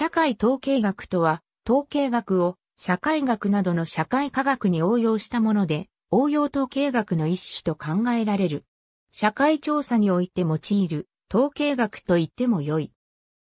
社会統計学とは、統計学を社会学などの社会科学に応用したもので、応用統計学の一種と考えられる。社会調査において用いる統計学と言っても良い。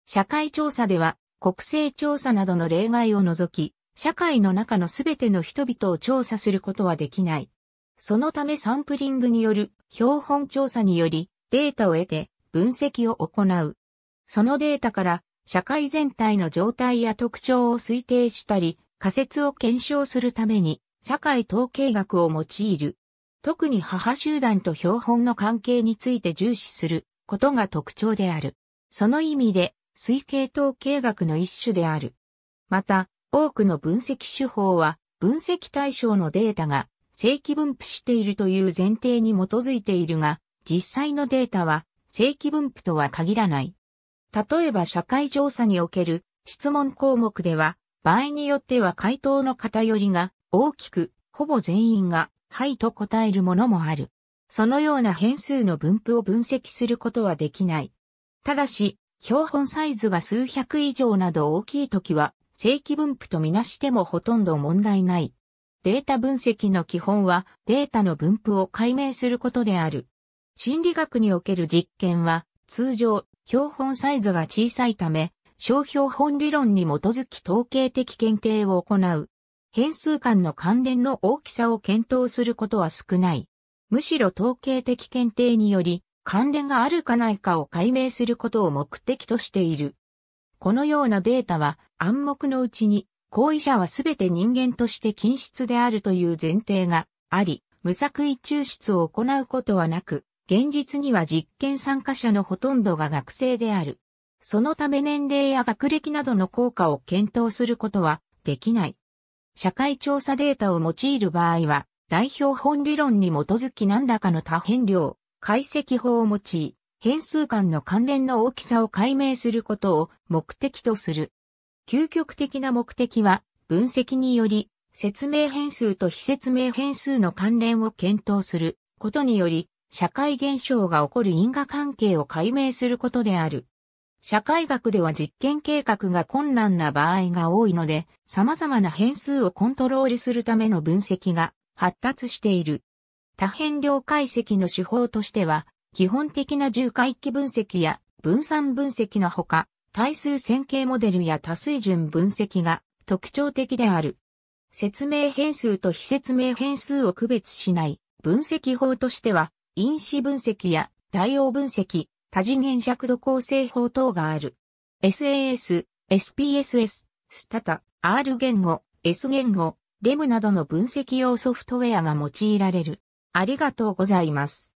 社会調査では、国勢調査などの例外を除き、社会の中のすべての人々を調査することはできない。そのためサンプリングによる標本調査によりデータを得て分析を行う。そのデータから社会全体の状態や特徴を推定したり、仮説を検証するために、社会統計学を用いる。特に母集団と標本の関係について重視することが特徴である。その意味で、推計統計学の一種である。また、多くの分析手法は、分析対象のデータが正規分布しているという前提に基づいているが、実際のデータは正規分布とは限らない。例えば社会調査における質問項目では、場合によっては回答の偏りが大きく、ほぼ全員が、はいと答えるものもある。そのような変数の分布を分析することはできない。ただし、標本サイズが数百以上など大きいときは、正規分布とみなしてもほとんど問題ない。データ分析の基本は、データの分布を解明することである。心理学における実験は、通常、標本サイズが小さいため、商標本理論に基づき統計的検定を行う。変数間の関連の大きさを検討することは少ない。むしろ統計的検定により、関連があるかないかを解明することを目的としている。このようなデータは暗黙のうちに、行為者はすべて人間として均質であるという前提があり、無作為抽出を行うことはなく、現実には実験参加者のほとんどが学生である。そのため年齢や学歴などの効果を検討することはできない。社会調査データを用いる場合は、代表本理論に基づき何らかの多変量、解析法を用い、変数間の関連の大きさを解明することを目的とする。究極的な目的は、分析により、説明変数と非説明変数の関連を検討することにより、社会現象が起こる因果関係を解明することである。社会学では実験計画が困難な場合が多いので、様々な変数をコントロールするための分析が発達している。多変量解析の手法としては、基本的な重回帰分析や分散分析のほか、対数線形モデルや多水準分析が特徴的である。説明変数と非説明変数を区別しない分析法としては、因子分析や対応分析、多次元尺度構成法等がある。SAS、SPSS、スタタ、R 言語、S 言語、レムなどの分析用ソフトウェアが用いられる。ありがとうございます。